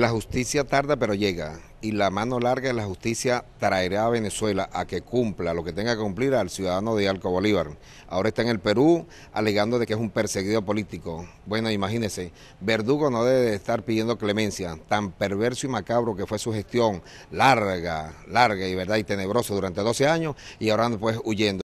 La justicia tarda pero llega y la mano larga de la justicia traerá a Venezuela a que cumpla lo que tenga que cumplir al ciudadano de Alco Bolívar. Ahora está en el Perú alegando de que es un perseguido político. Bueno, imagínese, Verdugo no debe estar pidiendo clemencia, tan perverso y macabro que fue su gestión, larga, larga y verdad y tenebroso durante 12 años y ahora después pues, huyendo.